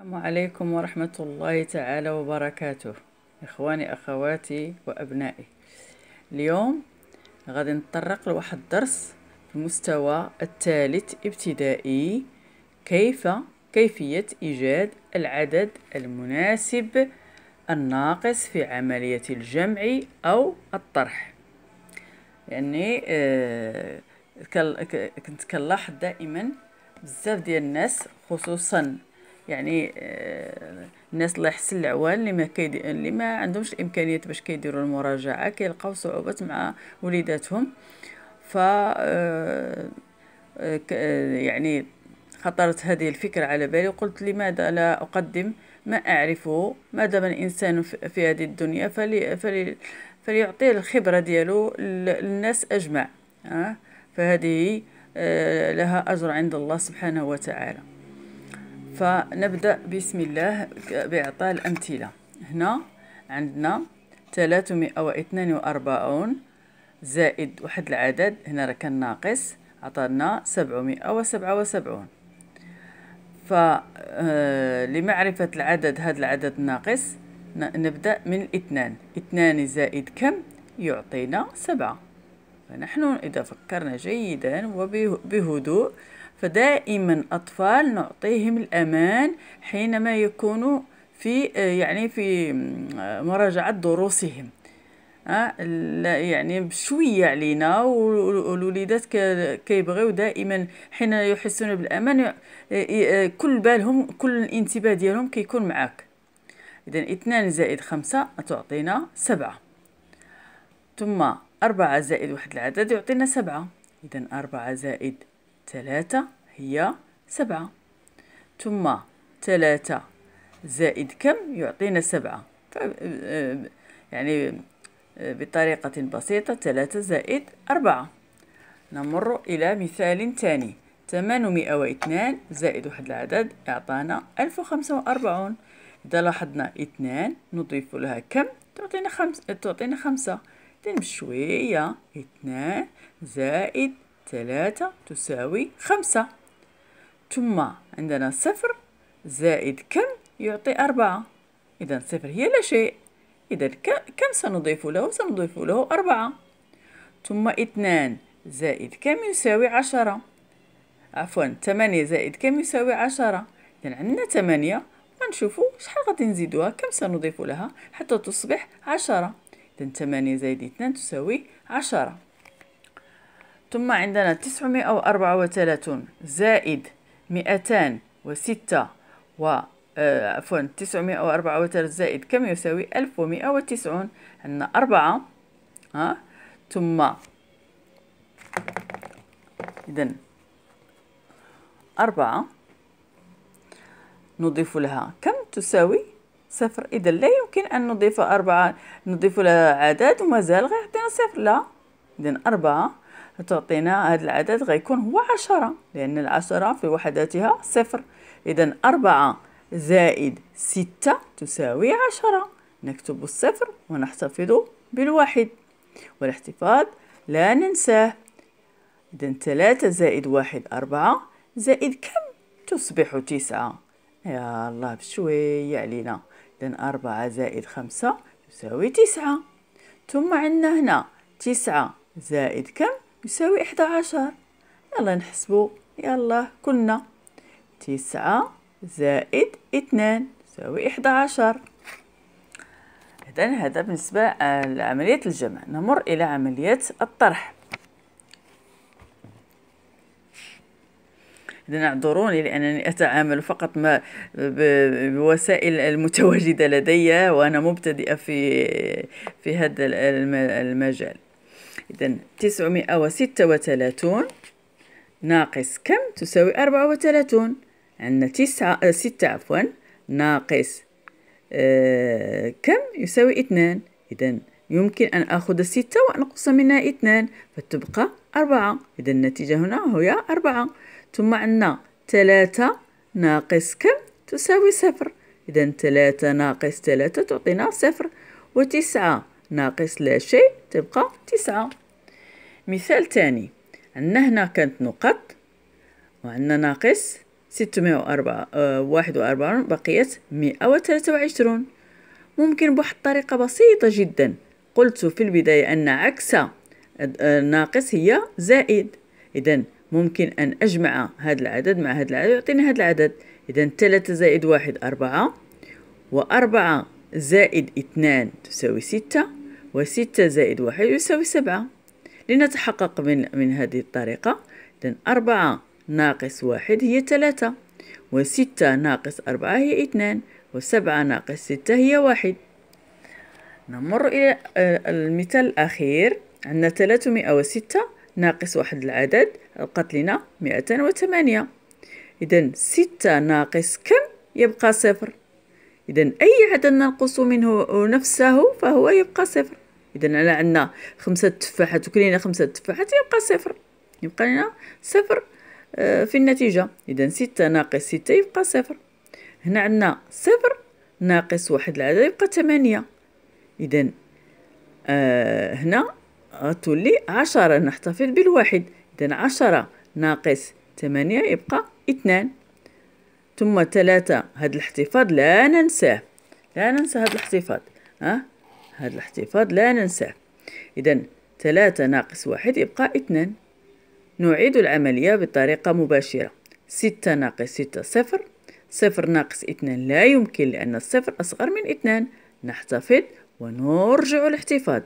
السلام عليكم ورحمة الله تعالى وبركاته إخواني أخواتي وأبنائي اليوم غادي نتطرق لواحد الدرس في المستوى الثالث ابتدائي كيف كيفية إيجاد العدد المناسب الناقص في عملية الجمع أو الطرح يعني آه، كنت كنلاحظ دائما بزاف ديال الناس خصوصا يعني آه، الناس الله يحسن العوان اللي ما كيدي اللي ما عندهمش الامكانيات باش كيديروا المراجعه كيلقاو صعوبات مع وليداتهم ف آه، آه، يعني خطرت هذه الفكرة على بالي وقلت لماذا لا أقدم ما أعرفه ما دام الإنسان في هذه الدنيا فلي فلي فليعطي الخبرة ديالو للناس أجمع فهذه لها أجر عند الله سبحانه وتعالى فنبدأ بسم الله بإعطاء الأمثلة هنا عندنا 342 زائد واحد العدد هنا راه كان ناقص عطانا 777 فلمعرفة آه، العدد هذا العدد الناقص نبدأ من الاثنان اثنان زائد كم يعطينا سبعة فنحن إذا فكرنا جيدا وبهدوء فدائما أطفال نعطيهم الأمان حينما يكونوا في آه، يعني في آه، مراجعة دروسهم آه، لا يعني بشويه علينا والوليدات كيبغيو دائما حين يحسون بالامان كل بالهم كل الانتباه ديالهم كيكون معاك اذا اثنان زائد خمسة تعطينا سبعة ثم أربعة زائد واحد العدد يعطينا سبعة اذا أربعة زائد ثلاثة هي سبعة ثم ثلاثة زائد كم يعطينا سبعة آه، يعني آه، بطريقة بسيطة ثلاثة زائد أربعة نمر إلى مثال ثاني 802 زائد واحد العدد أعطانا 1045 إذا لاحظنا اثنان نضيف لها كم تعطينا خمسة تعطينا خمسة تنمشي شوية اثنان زائد ثلاثة تساوي خمسة ثم عندنا صفر زائد كم يعطي أربعة إذا صفر هي لا شيء إذا كم سنضيف له؟ سنضيف له أربعة ثم اثنان زائد كم يساوي عشرة عفوا ثمانية زائد كم يساوي عشرة إذا عندنا ثمانية ونشوفوا شحال غادي نزيدوها كم سنضيف لها حتى تصبح عشرة إذا ثمانية زائد اثنان تساوي عشرة ثم عندنا 934 زائد 206 و آه، عفوا 934 زائد كم يساوي 1190 عندنا 4 ها ثم إذا أربعة نضيف لها كم تساوي صفر إذا لا يمكن أن نضيف أربعة نضيف لها عدد ومازال غير صفر لا إذا أربعة تعطينا هذا العدد غيكون هو عشرة لأن العشرة في وحداتها صفر إذا أربعة زائد ستة تساوي عشرة نكتب الصفر ونحتفظ بالواحد والاحتفاظ لا ننساه إذا ثلاثة زائد واحد أربعة زائد كم تصبح تسعة يا الله بشوية علينا إذا أربعة زائد خمسة تساوي تسعة ثم عندنا هنا تسعة زائد كم يساوي إحدى عشر يلا نحسبو يلا كلنا تسعة زائد اثنان يساوي إحدى عشر إذا هذا بالنسبة لعملية الجمع نمر إلى عملية الطرح إذن اعذروني لأنني أتعامل فقط ما بوسائل المتواجدة لدي وأنا مبتدئة في في هذا المجال إذا تسعمائة وستة وثلاثون ناقص كم تساوي أربعة وثلاثون عندنا تسعة آه، ستة عفوا ناقص آه كم يساوي اثنان إذا يمكن أن أخذ ستة وأنقص منها اثنان فتبقى أربعة إذا النتيجة هنا هي أربعة ثم عندنا ثلاثة ناقص كم تساوي صفر إذا ثلاثة ناقص ثلاثة تعطينا صفر وتسعة ناقص لا شيء تبقى تسعة مثال تاني عندنا هنا كانت نقط وعندنا ناقص ستمائة وأربعة آه، واحد وأربعون بقيت مئة وثلاثة وعشرون ممكن بواحد الطريقة بسيطة جدا قلت في البداية أن عكس آه، ناقص هي زائد إذا ممكن أن أجمع هذا العدد مع هذا العدد يعطيني هذا العدد إذا ثلاثة زائد واحد أربعة وأربعة زائد اثنان تساوي ستة وستة زائد واحد يساوي سبعة لنتحقق من من هذه الطريقة إذن أربعة ناقص واحد هي ثلاثة وستة ناقص أربعة هي اثنان وسبعة ناقص ستة هي واحد نمر إلى آه، المثال الأخير عندنا ثلاثمائة وستة ناقص واحد العدد القتلنا مئة و وثمانية إذا ستة ناقص كم يبقى صفر إذا أي عدد ننقص منه نفسه فهو يبقى صفر اذا انا عندنا خمسه تفاحات وكلينا خمسه تفاحات يبقى صفر يبقى لنا صفر آه، في النتيجه اذا ستة ناقص ستة يبقى صفر هنا عندنا صفر ناقص واحد العدد يبقى ثمانية اذا آه هنا غتولي عشرة نحتفظ بالواحد اذا عشرة ناقص ثمانية يبقى اثنان ثم ثلاثة هاد الاحتفاظ لا ننساه لا ننسى هاد الاحتفاظ ها أه؟ هذا الاحتفاظ لا ننساه إذا ثلاثة ناقص واحد يبقى اثنان نعيد العملية بطريقة مباشرة ستة ناقص ستة صفر صفر ناقص اثنان لا يمكن لأن الصفر أصغر من اثنان نحتفظ ونرجع الاحتفاظ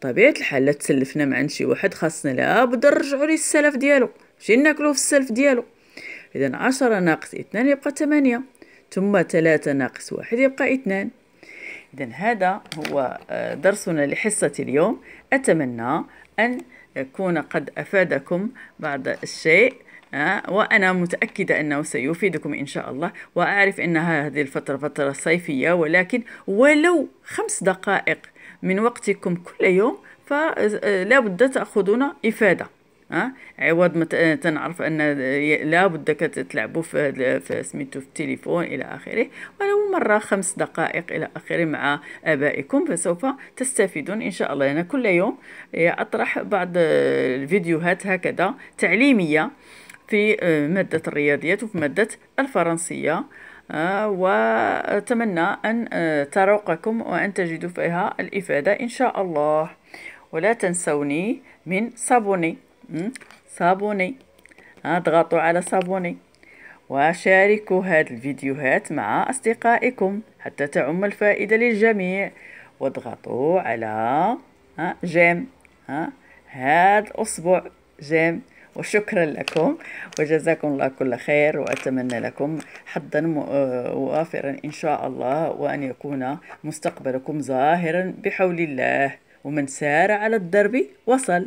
طبيعة الحال لا تسلفنا مع شي واحد خاصنا لابد نرجعو للسلف ديالو ماشي ناكلو في السلف ديالو إذا عشرة ناقص اثنان يبقى ثمانية ثم ثلاثة ناقص واحد يبقى اثنان إذا هذا هو آه، درسنا لحصة اليوم أتمنى أن يكون قد أفادكم بعض الشيء آه، وأنا متأكدة أنه سيفيدكم إن شاء الله وأعرف أن هذه الفترة فترة صيفية ولكن ولو خمس دقائق من وقتكم كل يوم فلا آه، بد تأخذون إفادة ها عوض ما آه، تنعرف ان لا بدك تلعبوا في, في سميتو في التليفون الى اخره ولو مره خمس دقائق الى اخره مع ابائكم فسوف تستفيدون ان شاء الله انا كل يوم آه، اطرح بعض آه، الفيديوهات هكذا تعليميه في ماده الرياضيات وفي ماده الفرنسيه واتمنى ان تروقكم وان تجدوا فيها الافاده ان شاء الله ولا تنسوني من صابوني صابوني اضغطوا على صابوني وشاركوا هاد الفيديوهات مع أصدقائكم حتى تعم الفائدة للجميع واضغطوا على جيم هاد الأسبوع جيم وشكرا لكم وجزاكم الله كل خير وأتمنى لكم حظا آه، وافرا إن شاء الله وأن يكون مستقبلكم ظاهرا بحول الله ومن سار على الدرب وصل